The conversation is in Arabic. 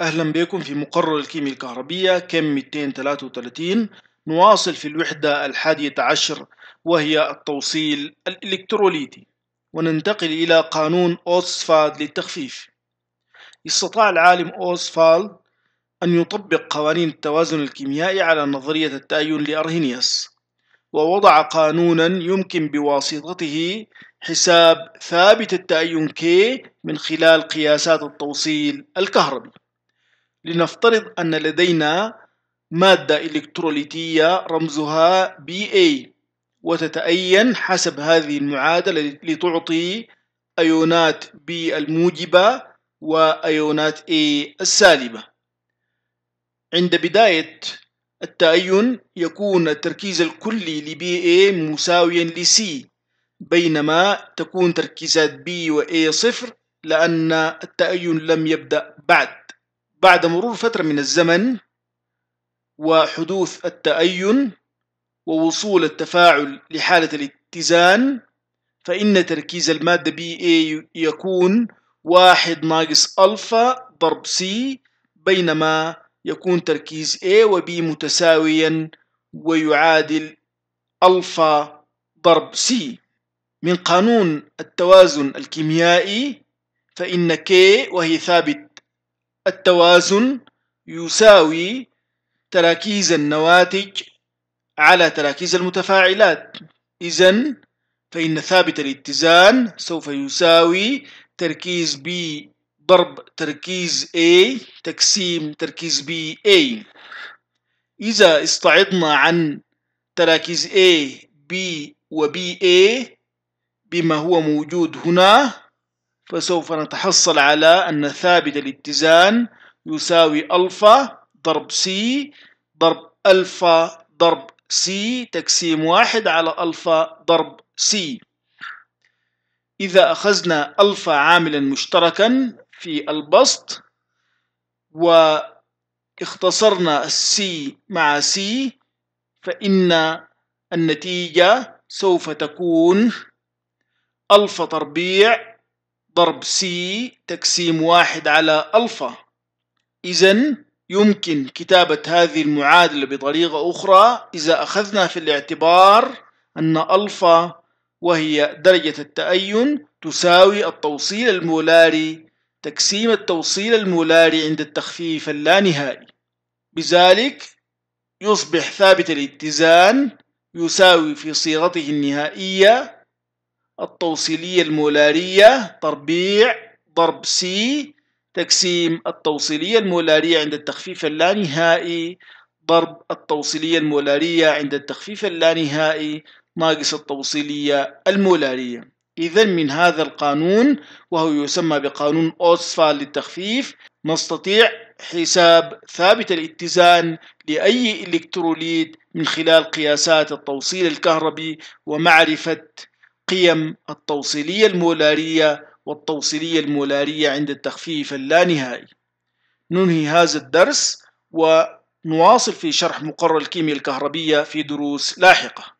أهلا بكم في مقرر الكيمياء الكهربية كم 233 نواصل في الوحدة الحادية عشر وهي التوصيل الإلكتروليتي وننتقل إلى قانون أوسفالد للتخفيف استطاع العالم أوسفالد أن يطبق قوانين التوازن الكيميائي على نظرية التأين لأرهينيوس ووضع قانونا يمكن بواسطته حساب ثابت التأين كي من خلال قياسات التوصيل الكهربي لنفترض أن لدينا مادة إلكتروليتية رمزها Ba إيه وتتأين حسب هذه المعادلة لتعطي أيونات B الموجبة وأيونات A إيه السالبة عند بداية التأين يكون التركيز الكلي ل BA إيه مساويا ل C بينما تكون تركيزات B و A صفر لأن التأين لم يبدأ بعد بعد مرور فترة من الزمن وحدوث التأين ووصول التفاعل لحالة الاتزان فإن تركيز المادة بي يكون واحد ناقص ألفا ضرب سي بينما يكون تركيز A و B متساويا ويعادل ألفا ضرب C من قانون التوازن الكيميائي فإن K وهي ثابت التوازن يساوي تراكيز النواتج على تراكيز المتفاعلات إذا فإن ثابت الاتزان سوف يساوي تركيز B ضرب تركيز A تقسيم تركيز B A إذا استعضنا عن تراكيز A B و A بما هو موجود هنا فسوف نتحصل على أن ثابت الاتزان يساوي ألفا ضرب سي ضرب ألفا ضرب سي تقسيم واحد على ألفا ضرب سي إذا أخذنا ألفا عاملا مشتركا في البسط واختصرنا السي مع سي فإن النتيجة سوف تكون ألفا تربيع ضرب سي تقسيم واحد على ألفا إذا يمكن كتابة هذه المعادلة بطريقة أخرى إذا أخذنا في الاعتبار أن ألفا وهي درجة التأين تساوي التوصيل المولاري تقسيم التوصيل المولاري عند التخفيف اللانهائي بذلك يصبح ثابت الاتزان يساوي في صيغته النهائية التوصيلية المولارية تربيع ضرب سي تقسيم التوصيلية المولارية عند التخفيف اللانهائي ضرب التوصيلية المولارية عند التخفيف اللانهائي ناقص التوصيلية المولارية إذا من هذا القانون وهو يسمى بقانون أوسفال للتخفيف نستطيع حساب ثابت الاتزان لأي إلكتروليت من خلال قياسات التوصيل الكهربي ومعرفة قيم التوصيلية المولارية والتوصيلية المولارية عند التخفيف اللانهائي ننهي هذا الدرس ونواصل في شرح مقرر الكيمياء الكهربية في دروس لاحقة